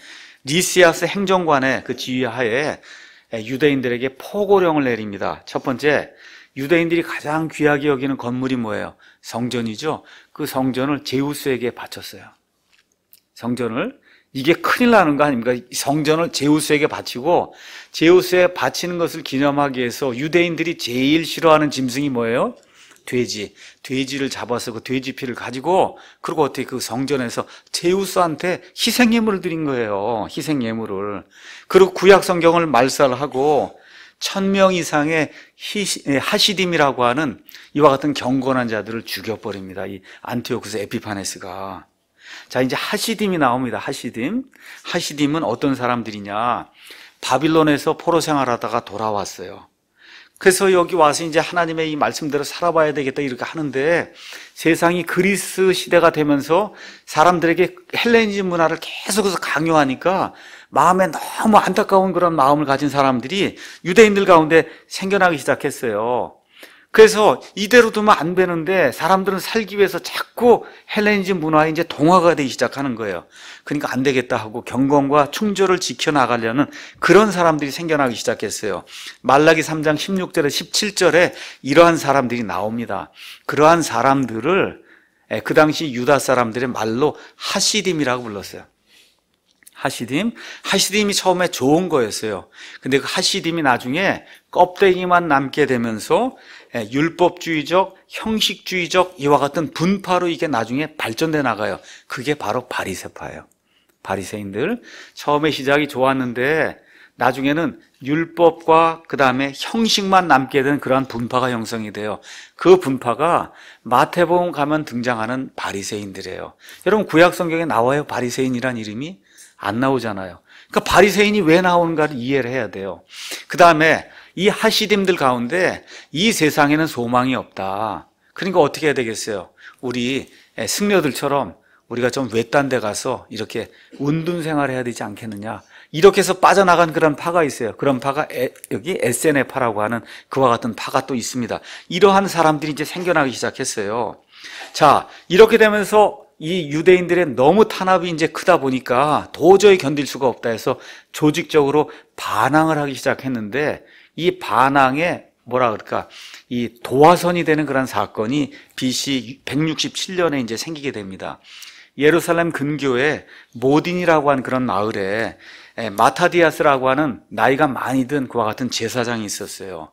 니시아스 행정관의 그 지휘하에 유대인들에게 포고령을 내립니다. 첫 번째, 유대인들이 가장 귀하게 여기는 건물이 뭐예요? 성전이죠. 그 성전을 제우스에게 바쳤어요. 성전을 이게 큰일 나는 거 아닙니까? 성전을 제우스에게 바치고 제우스에 바치는 것을 기념하기 위해서 유대인들이 제일 싫어하는 짐승이 뭐예요? 돼지. 돼지를 잡아서 그 돼지 피를 가지고 그리고 어떻게 그 성전에서 제우스한테 희생 예물을 드린 거예요. 희생 예물을. 그리고 구약 성경을 말살하고 천 명 이상의 하시딤이라고 하는 이와 같은 경건한 자들을 죽여버립니다. 이안티오크스 에피파네스가. 자, 이제 하시딤이 나옵니다. 하시딤. 하시딤은 어떤 사람들이냐. 바빌론에서 포로 생활하다가 돌아왔어요. 그래서 여기 와서 이제 하나님의 이 말씀대로 살아봐야 되겠다 이렇게 하는데 세상이 그리스 시대가 되면서 사람들에게 헬레니즘 문화를 계속해서 강요하니까 마음에 너무 안타까운 그런 마음을 가진 사람들이 유대인들 가운데 생겨나기 시작했어요. 그래서 이대로 두면 안 되는데 사람들은 살기 위해서 자꾸 헬레니즘 문화에 이제 동화가 되기 시작하는 거예요. 그러니까 안 되겠다 하고 경건과 충절을 지켜나가려는 그런 사람들이 생겨나기 시작했어요. 말라기 3장 16절에 17절에 이러한 사람들이 나옵니다. 그러한 사람들을 예, 그 당시 유다 사람들의 말로 하시딤이라고 불렀어요. 하시딤. 하시딤이 처음에 좋은 거였어요. 근데 그 하시딤이 나중에 껍데기만 남게 되면서 예, 율법주의적, 형식주의적 이와 같은 분파로 이게 나중에 발전돼 나가요. 그게 바로 바리새파예요. 바리새인들 처음에 시작이 좋았는데 나중에는 율법과 그 다음에 형식만 남게 된 그러한 분파가 형성이 돼요. 그 분파가 마태복음 가면 등장하는 바리새인들이에요. 여러분 구약 성경에 나와요 바리새인이란 이름이 안 나오잖아요. 그러니까 바리새인이 왜 나오는가를 이해를 해야 돼요. 그 다음에 이 하시딤들 가운데 이 세상에는 소망이 없다. 그러니까 어떻게 해야 되겠어요? 우리 승려들처럼 우리가 좀 외딴 데 가서 이렇게 운둔 생활해야 되지 않겠느냐. 이렇게 해서 빠져나간 그런 파가 있어요. 그런 파가 에, 여기 SN의 파라고 하는 그와 같은 파가 또 있습니다. 이러한 사람들이 이제 생겨나기 시작했어요. 자, 이렇게 되면서 이 유대인들의 너무 탄압이 이제 크다 보니까 도저히 견딜 수가 없다 해서 조직적으로 반항을 하기 시작했는데 이 반항에 뭐라 그럴까 이 도화선이 되는 그런 사건이 BC 167년에 이제 생기게 됩니다. 예루살렘 근교에 모딘이라고 한 그런 마을에 예, 마타디아스라고 하는 나이가 많이 든 그와 같은 제사장이 있었어요.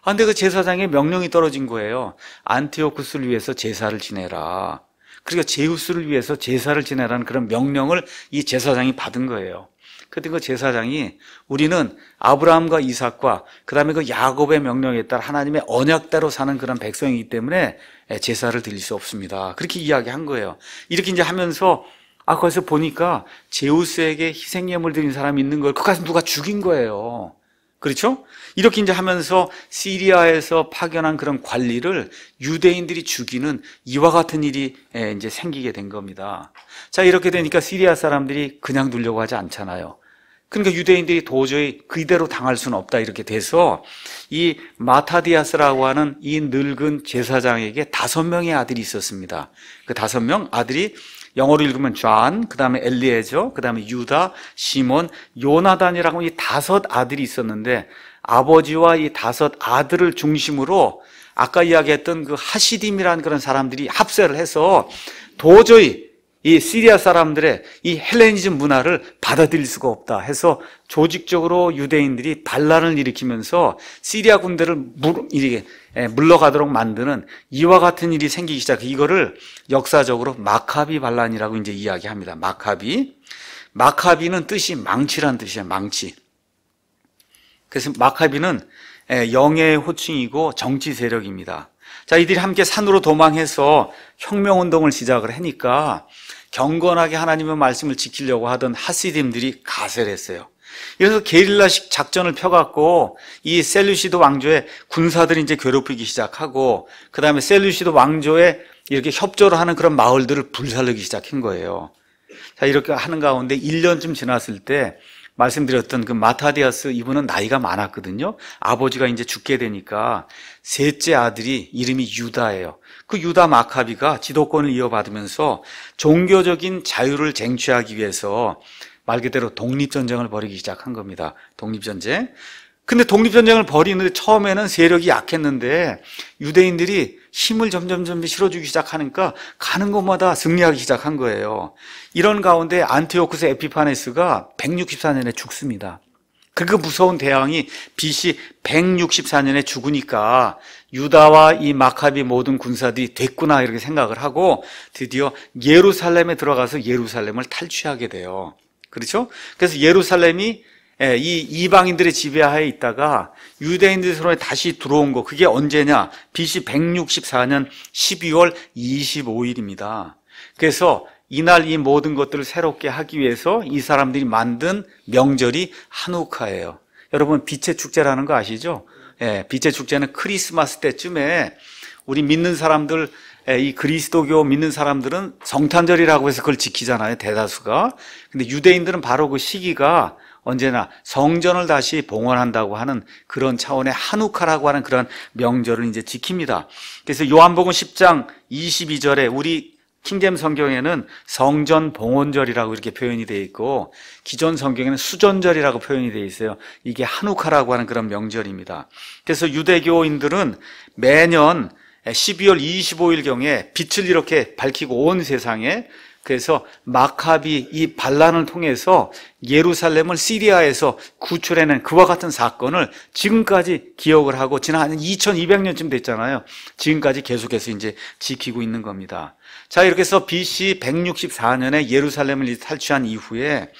아, 근데 그 제사장의 명령이 떨어진 거예요. 안티오쿠스를 위해서 제사를 지내라. 그리고 그러니까 제우스를 위해서 제사를 지내라는 그런 명령을 이 제사장이 받은 거예요. 그때 그 제사장이 우리는 아브라함과 이삭과 그다음에 그 야곱의 명령에 따라 하나님의 언약대로 사는 그런 백성이기 때문에 제사를 드릴 수 없습니다. 그렇게 이야기한 거예요. 이렇게 이제 하면서 아 거기서 보니까 제우스에게 희생염을 드린 사람이 있는 걸그가지 누가 죽인 거예요. 그렇죠? 이렇게 이제 하면서 시리아에서 파견한 그런 관리를 유대인들이 죽이는 이와 같은 일이 예, 이제 생기게 된 겁니다. 자, 이렇게 되니까 시리아 사람들이 그냥 두려고 하지 않잖아요. 그러니까 유대인들이 도저히 그대로 당할 수는 없다 이렇게 돼서 이 마타디아스라고 하는 이 늙은 제사장에게 다섯 명의 아들이 있었습니다. 그 다섯 명 아들이 영어로 읽으면 존, 그 다음에 엘리에죠, 그 다음에 유다, 시몬, 요나단이라고 이 다섯 아들이 있었는데 아버지와 이 다섯 아들을 중심으로 아까 이야기했던 그 하시딤이라는 그런 사람들이 합세를 해서 도저히 이 시리아 사람들의 이 헬레니즘 문화를 받아들일 수가 없다 해서 조직적으로 유대인들이 반란을 일으키면서 시리아 군대를 물, 예, 러가도록 만드는 이와 같은 일이 생기기 시작. 이거를 역사적으로 마카비 반란이라고 이제 이야기합니다. 마카비. 마카비는 뜻이 망치란 뜻이에요. 망치. 그래서 마카비는 예, 영예의 호칭이고 정치 세력입니다. 자, 이들이 함께 산으로 도망해서 혁명운동을 시작을 하니까 경건하게 하나님의 말씀을 지키려고 하던 하시딤들이 가세를 했어요. 이래서 게릴라식 작전을 펴갖고 이셀루시드 왕조의 군사들이 이제 괴롭히기 시작하고 그 다음에 셀루시드 왕조의 이렇게 협조를 하는 그런 마을들을 불살르기 시작한 거예요. 자, 이렇게 하는 가운데 1년쯤 지났을 때 말씀드렸던 그 마타디아스 이분은 나이가 많았거든요. 아버지가 이제 죽게 되니까 셋째 아들이 이름이 유다예요. 그 유다 마카비가 지도권을 이어받으면서 종교적인 자유를 쟁취하기 위해서 말 그대로 독립전쟁을 벌이기 시작한 겁니다. 독립전쟁. 근데 독립전쟁을 벌이는데 처음에는 세력이 약했는데 유대인들이 힘을 점점점 실어주기 시작하니까 가는 곳마다 승리하기 시작한 거예요. 이런 가운데 안티오크스 에피파네스가 164년에 죽습니다. 그 무서운 대왕이 BC 164년에 죽으니까 유다와 이 마카비 모든 군사들이 됐구나 이렇게 생각을 하고 드디어 예루살렘에 들어가서 예루살렘을 탈취하게 돼요. 그렇죠? 그래서 예루살렘이 예, 이 이방인들의 지배하에 있다가 유대인들 손에 다시 들어온 거 그게 언제냐? BC 164년 12월 25일입니다. 그래서 이날 이 모든 것들을 새롭게 하기 위해서 이 사람들이 만든 명절이 한우카예요. 여러분 빛의 축제라는 거 아시죠? 예, 빛의 축제는 크리스마스 때쯤에 우리 믿는 사람들 예, 이 그리스도교 믿는 사람들은 성탄절이라고 해서 그걸 지키잖아요, 대다수가. 근데 유대인들은 바로 그 시기가 언제나 성전을 다시 봉헌한다고 하는 그런 차원의 한우카라고 하는 그런 명절을 이제 지킵니다. 그래서 요한복음 10장 22절에 우리 킹잼 성경에는 성전 봉헌절이라고 이렇게 표현이 되어 있고 기존 성경에는 수전절이라고 표현이 되어 있어요. 이게 한우카라고 하는 그런 명절입니다. 그래서 유대교인들은 매년 12월 25일경에 빛을 이렇게 밝히고 온 세상에 그래서 마카비 이 반란을 통해서 예루살렘을 시리아에서 구출해낸 그와 같은 사건을 지금까지 기억을 하고 지난 한 2200년쯤 됐잖아요. 지금까지 계속해서 이제 지키고 있는 겁니다. 자, 이렇게 해서 BC 164년에 예루살렘을 탈취한 이후에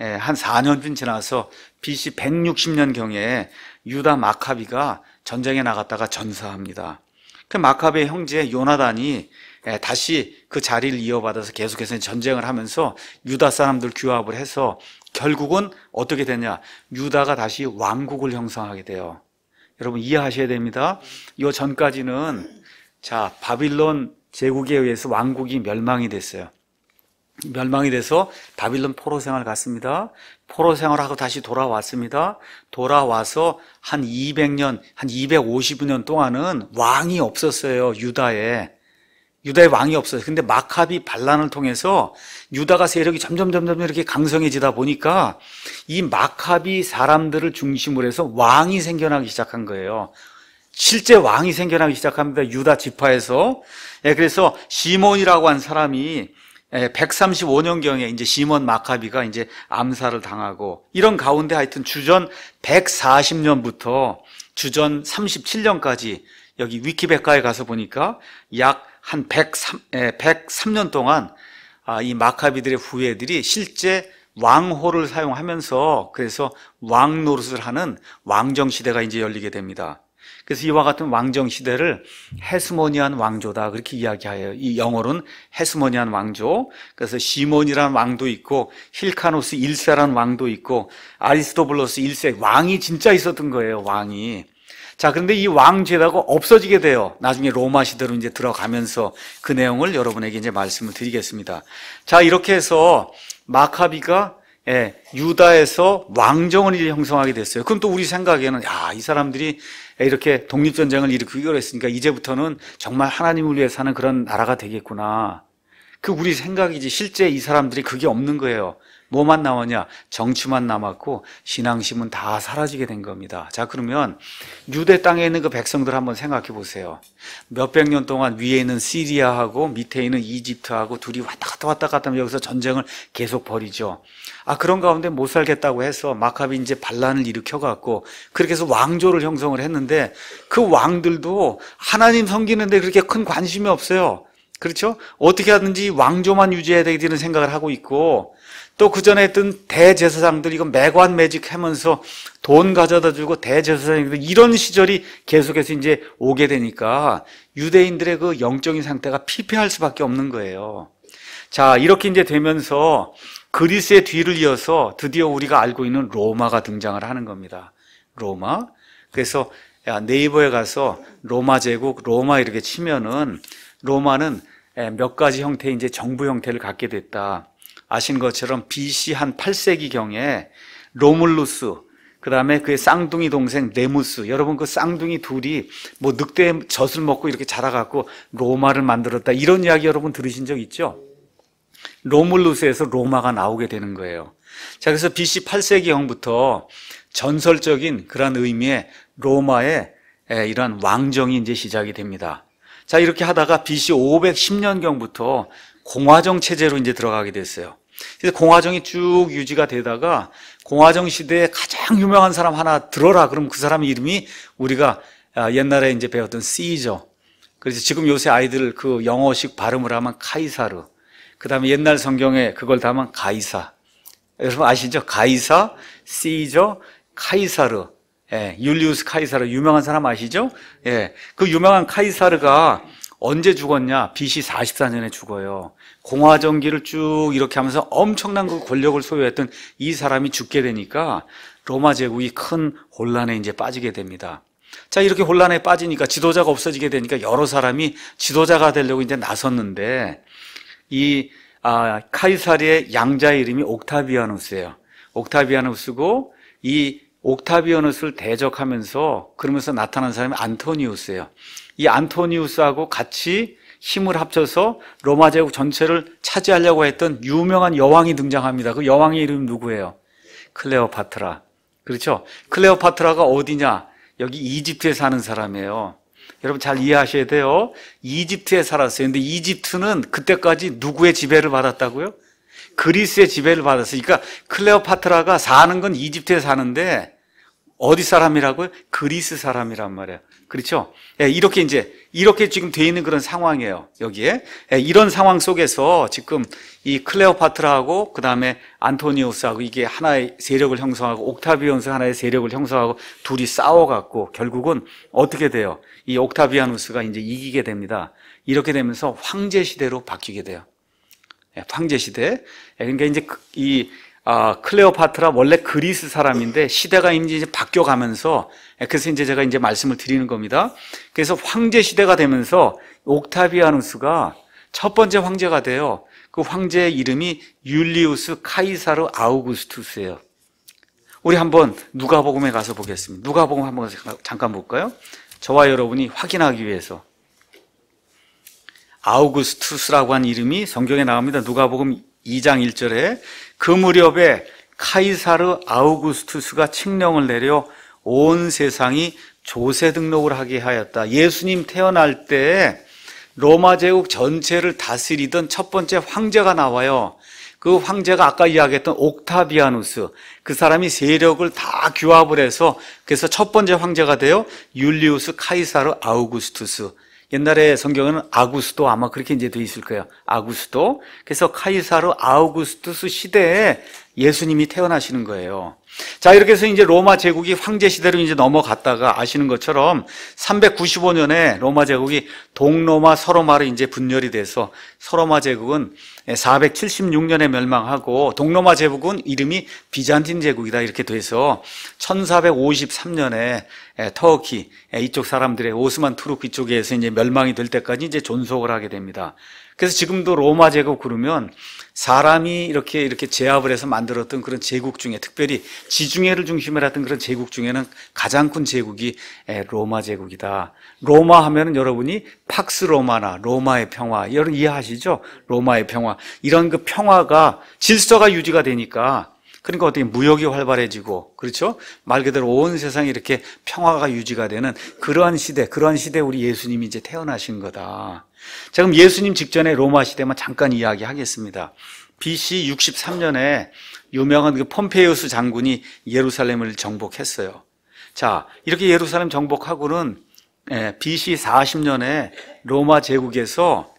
예, 한 4년쯤 지나서 BC 160년경에 유다 마카비가 전쟁에 나갔다가 전사합니다. 그 마카비의 형제 요나단이 예, 다시 그 자리를 이어받아서 계속해서 전쟁을 하면서 유다 사람들 규합을 해서 결국은 어떻게 되냐 유다가 다시 왕국을 형성하게 돼요 여러분 이해하셔야 됩니다 이 전까지는 자 바빌론 제국에 의해서 왕국이 멸망이 됐어요 멸망이 돼서 바빌론 포로 생활 갔습니다. 포로 생활하고 다시 돌아왔습니다. 돌아와서 한 200년, 한 250년 동안은 왕이 없었어요, 유다에. 유다의 왕이 없어요. 근데 마카비 반란을 통해서 유다가 세력이 점점 점점 이렇게 강성해지다 보니까 이 마카비 사람들을 중심으로 해서 왕이 생겨나기 시작한 거예요. 실제 왕이 생겨나기 시작합니다. 유다 지파에서. 예, 그래서 시몬이라고 한 사람이 135년경에 예, 이제 시몬 마카비가 이제 암살을 당하고 이런 가운데 하여튼 주전 140년부터 주전 37년까지 여기 위키백과에 가서 보니까 약한 103, 103년 예, 동안 아, 이 마카비들의 후예들이 실제 왕호를 사용하면서 그래서 왕 노릇을 하는 왕정 시대가 이제 열리게 됩니다. 그래서 이와 같은 왕정 시대를 헤스모니안 왕조다 그렇게 이야기해요. 이 영어로는 헤스모니안 왕조. 그래서 시몬이란 왕도 있고 힐카노스 1세란 왕도 있고 아리스토블로스 1세 왕이 진짜 있었던 거예요. 왕이. 자, 그런데 이왕제라고 없어지게 돼요. 나중에 로마 시대로 이제 들어가면서 그 내용을 여러분에게 이제 말씀을 드리겠습니다. 자, 이렇게 해서 마카비가 예, 유다에서 왕정을 형성하게 됐어요. 그럼 또 우리 생각에는 야, 이 사람들이 이렇게 독립전쟁을 일으키기로 했으니까 이제부터는 정말 하나님을 위해 사는 그런 나라가 되겠구나. 그 우리 생각이지 실제 이 사람들이 그게 없는 거예요. 뭐만 남았냐? 정치만 남았고 신앙심은 다 사라지게 된 겁니다. 자, 그러면 유대 땅에 있는 그 백성들 한번 생각해 보세요. 몇 백 년 동안 위에 있는 시리아하고 밑에 있는 이집트하고 둘이 왔다 갔다 왔다 갔다 하면 여기서 전쟁을 계속 벌이죠. 아, 그런 가운데 못 살겠다고 해서 마카비 이제 반란을 일으켜 갖고 그렇게 해서 왕조를 형성을 했는데 그 왕들도 하나님 섬기는데 그렇게 큰 관심이 없어요. 그렇죠? 어떻게 하든지 왕조만 유지해야 되는 기 생각을 하고 있고 또 그전에 했던 대제사장들 이건 매관 매직 하면서 돈 가져다 주고 대제사장들 이런 시절이 계속해서 이제 오게 되니까 유대인들의 그 영적인 상태가 피폐할 수밖에 없는 거예요. 자, 이렇게 이제 되면서 그리스의 뒤를 이어서 드디어 우리가 알고 있는 로마가 등장을 하는 겁니다. 로마. 그래서 네이버에 가서 로마 제국, 로마 이렇게 치면은 로마는 예, 몇 가지 형태의 이제 정부 형태를 갖게 됐다. 아신 것처럼 BC 한 8세기경에 로물루스, 그 다음에 그의 쌍둥이 동생 네무스. 여러분 그 쌍둥이 둘이 뭐 늑대 젖을 먹고 이렇게 자라갖고 로마를 만들었다. 이런 이야기 여러분 들으신 적 있죠? 로물루스에서 로마가 나오게 되는 거예요. 자, 그래서 BC 8세기형부터 전설적인 그런 의미의 로마의 예, 이러한 왕정이 이제 시작이 됩니다. 자, 이렇게 하다가 BC 510년경부터 공화정 체제로 이제 들어가게 됐어요. 그래서 공화정이 쭉 유지가 되다가 공화정 시대에 가장 유명한 사람 하나 들어라. 그럼 그 사람 이름이 우리가 아, 옛날에 이제 배웠던 시저. 그래서 지금 요새 아이들 그 영어식 발음을 하면 카이사르. 그 다음에 옛날 성경에 그걸 담은 가이사. 여러분 아시죠? 가이사, 시저, 카이사르. 예, 율리우스 카이사르 유명한 사람 아시죠? 예, 그 유명한 카이사르가 언제 죽었냐? BC 44년에 죽어요. 공화정기를 쭉 이렇게 하면서 엄청난 그 권력을 소유했던 이 사람이 죽게 되니까 로마 제국이 큰 혼란에 이제 빠지게 됩니다. 자, 이렇게 혼란에 빠지니까 지도자가 없어지게 되니까 여러 사람이 지도자가 되려고 이제 나섰는데 이 아, 카이사르의 양자 의 이름이 옥타비아누스예요. 옥타비아누스고 이 옥타비아누스를 대적하면서 그러면서 나타난 사람이 안토니우스예요. 이 안토니우스하고 같이 힘을 합쳐서 로마 제국 전체를 차지하려고 했던 유명한 여왕이 등장합니다. 그 여왕의 이름 이 누구예요? 클레오파트라. 그렇죠? 클레오파트라가 어디냐? 여기 이집트에 사는 사람이에요. 여러분 잘 이해하셔야 돼요. 이집트에 살았어요. 근데 이집트는 그때까지 누구의 지배를 받았다고요? 그리스의 지배를 받았으니까 그러니까 클레오파트라가 사는 건 이집트에 사는데 어디 사람이라고요? 그리스 사람이란 말이에요. 그렇죠? 예, 이렇게 이제 이렇게 지금 돼 있는 그런 상황이에요. 여기에 예, 이런 상황 속에서 지금 이 클레오파트라하고 그 다음에 안토니우스하고 이게 하나의 세력을 형성하고 옥타비아누스 하나의 세력을 형성하고 둘이 싸워갖고 결국은 어떻게 돼요? 이 옥타비아누스가 이제 이기게 됩니다. 이렇게 되면서 황제 시대로 바뀌게 돼요. 예, 황제 시대. 예, 그러니까 이제 그 이 아, 클레오파트라 원래 그리스 사람인데 시대가 이제 바뀌어가면서 예, 그래서 이제 제가 이제 말씀을 드리는 겁니다. 그래서 황제 시대가 되면서 옥타비아누스가 첫 번째 황제가 돼요. 그 황제의 이름이 율리우스 카이사르 아우구스투스예요. 우리 한번 누가복음에 가서 보겠습니다. 누가복음 한번 잠깐 볼까요? 저와 여러분이 확인하기 위해서 아우구스투스라고 한 이름이 성경에 나옵니다. 누가복음 2장 1절에 그 무렵에 카이사르 아우구스투스가 칙령을 내려 온 세상이 조세 등록을 하게 하였다. 예수님 태어날 때 로마 제국 전체를 다스리던 첫 번째 황제가 나와요. 그 황제가 아까 이야기했던 옥타비아누스 그 사람이 세력을 다 규합을 해서 그래서 첫 번째 황제가 되어 율리우스 카이사르 아우구스투스 옛날에 성경은 아구스도 아마 그렇게 이제 돼 있을 거예요. 아구스도. 그래서 카이사르 아우구스투스 시대에 예수님이 태어나시는 거예요. 자, 이렇게 해서 이제 로마 제국이 황제 시대로 이제 넘어갔다가 아시는 것처럼 395년에 로마 제국이 동로마 서로마로 이제 분열이 돼서 서로마 제국은 476년에 멸망하고 동로마 제국은 이름이 비잔틴 제국이다 이렇게 돼서 1453년에 터키 이쪽 사람들의 오스만 투르크 쪽에서 이제 멸망이 될 때까지 이제 존속을 하게 됩니다. 그래서 지금도 로마 제국 그러면 사람이 이렇게 이렇게 제압을 해서 만들었던 그런 제국 중에 특별히 지중해를 중심으로 했던 그런 제국 중에는 가장 큰 제국이 로마 제국이다. 로마 하면은 여러분이 팍스 로마나 로마의 평화 여러분 이해하시죠? 로마의 평화 이런 그 평화가 질서가 유지가 되니까 그러니까 어떻게 무역이 활발해지고 그렇죠? 말 그대로 온 세상이 이렇게 평화가 유지가 되는 그러한 시대, 그러한 시대 우리 예수님이 이제 태어나신 거다. 자, 그럼 예수님 직전에 로마 시대만 잠깐 이야기하겠습니다. BC 63년에 유명한 그 폼페이우스 장군이 예루살렘을 정복했어요. 자, 이렇게 예루살렘 정복하고는 예, BC 40년에 로마 제국에서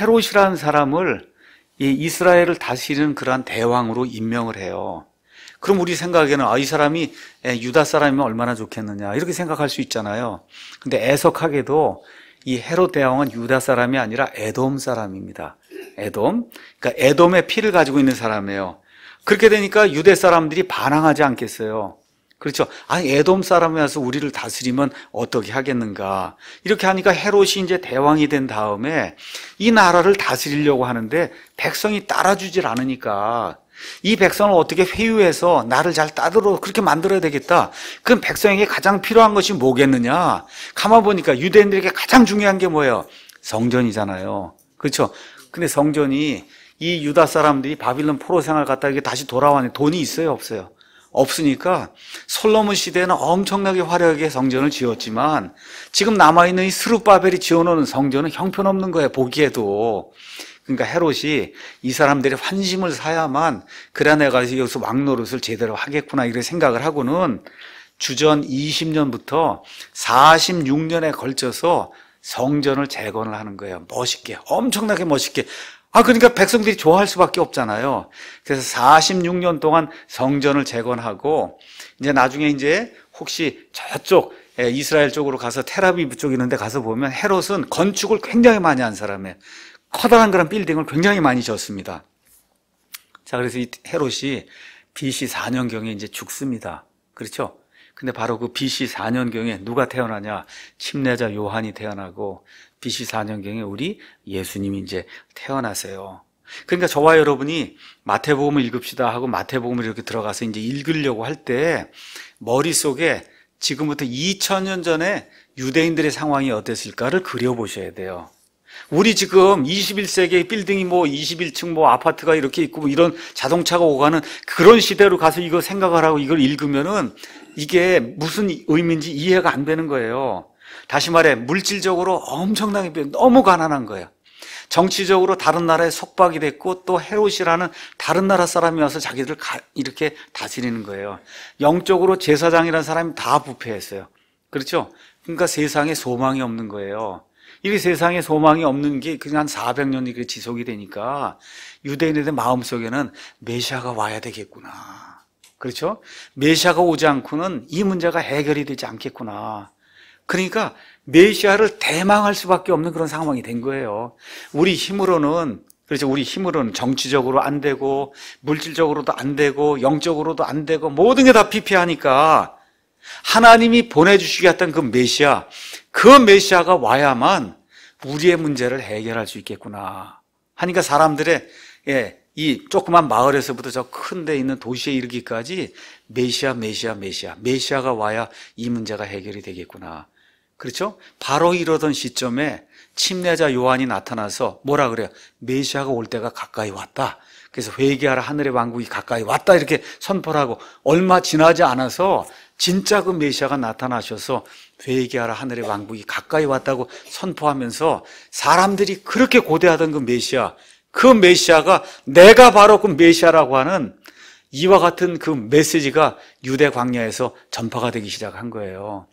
헤롯이라는 사람을 이 이스라엘을 다스리는 그러한 대왕으로 임명을 해요. 그럼 우리 생각에는 아, 이 사람이 유다 사람이면 얼마나 좋겠느냐 이렇게 생각할 수 있잖아요. 근데 애석하게도 이 헤롯 대왕은 유다 사람이 아니라 에돔 사람입니다. 에돔. 그러니까 에돔의 피를 가지고 있는 사람이에요. 그렇게 되니까 유대 사람들이 반항하지 않겠어요. 그렇죠. 아, 에돔 사람이어서 우리를 다스리면 어떻게 하겠는가. 이렇게 하니까 헤롯이 이제 대왕이 된 다음에 이 나라를 다스리려고 하는데 백성이 따라주질 않으니까 이 백성을 어떻게 회유해서 나를 잘따들어 그렇게 만들어야 되겠다. 그럼 백성에게 가장 필요한 것이 뭐겠느냐? 가만 보니까 유대인들에게 가장 중요한 게 뭐예요? 성전이잖아요. 그렇죠. 근데 성전이 이 유다 사람들이 바빌론 포로 생활 갔다 이게 다시 돌아왔는데 돈이 있어요, 없어요? 없으니까 솔로몬 시대에는 엄청나게 화려하게 성전을 지었지만 지금 남아있는 이 스룹바벨이 지어놓은 성전은 형편없는 거예요 보기에도 그러니까 헤롯이 이 사람들의 환심을 사야만 그라네가 여기서 왕노릇을 제대로 하겠구나 이런 생각을 하고는 주전 20년부터 46년에 걸쳐서 성전을 재건을 하는 거예요 멋있게 엄청나게 멋있게 아, 그러니까 백성들이 좋아할 수밖에 없잖아요. 그래서 46년 동안 성전을 재건하고, 이제 나중에 이제 혹시 저쪽, 예, 이스라엘 쪽으로 가서 테라비브 쪽 있는데 가서 보면 헤롯은 건축을 굉장히 많이 한 사람에 커다란 그런 빌딩을 굉장히 많이 지었습니다. 자, 그래서 이 헤롯이 BC 4년경에 이제 죽습니다. 그렇죠? 근데 바로 그 BC 4년경에 누가 태어나냐? 침례자 요한이 태어나고 BC 4년경에 우리 예수님이 이제 태어나세요. 그러니까 저와 여러분이 마태복음을 읽읍시다 하고 마태복음을 이렇게 들어가서 이제 읽으려고 할 때 머릿속에 지금부터 2000년 전에 유대인들의 상황이 어땠을까를 그려보셔야 돼요. 우리 지금 21세기 빌딩이 뭐 21층 뭐 아파트가 이렇게 있고 뭐 이런 자동차가 오가는 그런 시대로 가서 이거 생각을 하고 이걸 읽으면은 이게 무슨 의미인지 이해가 안 되는 거예요. 다시 말해 물질적으로 엄청나게 너무 가난한 거예요 정치적으로 다른 나라에 속박이 됐고 또 헤롯이라는 다른 나라 사람이 와서 자기들 가, 이렇게 다스리는 거예요. 영적으로 제사장이라는 사람이 다 부패했어요. 그렇죠? 그러니까 세상에 소망이 없는 거예요. 이 세상에 소망이 없는 게 그냥 한 400년이 지속이 되니까 유대인들의 마음속에는 메시아가 와야 되겠구나. 그렇죠? 메시아가 오지 않고는 이 문제가 해결이 되지 않겠구나. 그러니까 메시아를 대망할 수밖에 없는 그런 상황이 된 거예요. 우리 힘으로는 그렇죠. 우리 힘으로는 정치적으로 안 되고 물질적으로도 안 되고 영적으로도 안 되고 모든 게 다 피폐하니까 하나님이 보내주시게 했던 그 메시아, 그 메시아가 와야만 우리의 문제를 해결할 수 있겠구나. 하니까 사람들의 예, 이 조그만 마을에서부터 저 큰 데 있는 도시에 이르기까지 메시아, 메시아, 메시아, 메시아가 와야 이 문제가 해결이 되겠구나. 그렇죠? 바로 이러던 시점에 침례자 요한이 나타나서 뭐라 그래요? 메시아가 올 때가 가까이 왔다. 그래서 회개하라 하늘의 왕국이 가까이 왔다 이렇게 선포하고 얼마 지나지 않아서 진짜 그 메시아가 나타나셔서 회개하라 하늘의 왕국이 가까이 왔다고 선포하면서 사람들이 그렇게 고대하던 그 메시아 그 메시아가 내가 바로 그 메시아라고 하는 이와 같은 그 메시지가 유대 광야에서 전파가 되기 시작한 거예요.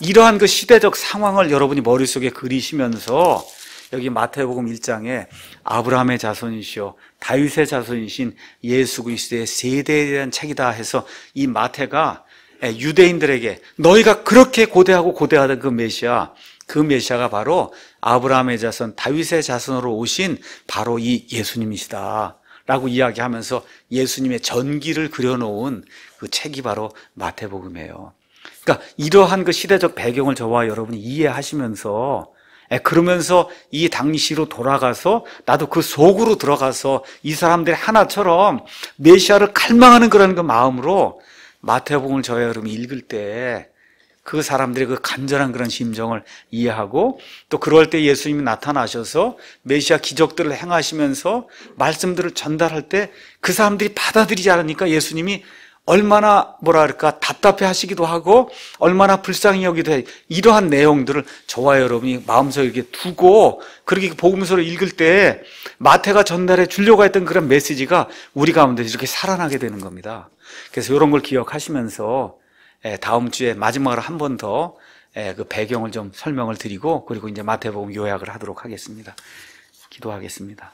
이러한 그 시대적 상황을 여러분이 머릿속에 그리시면서 여기 마태복음 1장에 아브라함의 자손이시오 다윗의 자손이신 예수 그리스도의 세대에 대한 책이다 해서 이 마태가 예, 유대인들에게 너희가 그렇게 고대하고 고대하던 그 메시아 그 메시아가 바로 아브라함의 자손 다윗의 자손으로 오신 바로 이 예수님이시다. 라고 이야기하면서 예수님의 전기를 그려놓은 그 책이 바로 마태복음이에요. 그러니까 이러한 그 시대적 배경을 저와 여러분이 이해하시면서 예, 그러면서 이 당시로 돌아가서 나도 그 속으로 들어가서 이 사람들이 하나처럼 메시아를 갈망하는 그런 그 마음으로 마태복음을 저와 여러분이 읽을 때 그 사람들의 그 간절한 그런 심정을 이해하고 또 그럴 때 예수님이 나타나셔서 메시아 기적들을 행하시면서 말씀들을 전달할 때 그 사람들이 받아들이지 않으니까 예수님이 얼마나 뭐랄까 답답해 하시기도 하고 얼마나 불쌍히 여기도 해 이러한 내용들을 저와 여러분이 마음속에 이렇게 두고 그렇게 복음서를 읽을 때 마태가 전달해 주려고 했던 그런 메시지가 우리 가운데 이렇게 살아나게 되는 겁니다. 그래서 이런 걸 기억하시면서 예, 다음 주에 마지막으로 한 번더그 예, 배경을 좀 설명을 드리고 그리고 이제 마태복음 요약을 하도록 하겠습니다. 기도하겠습니다.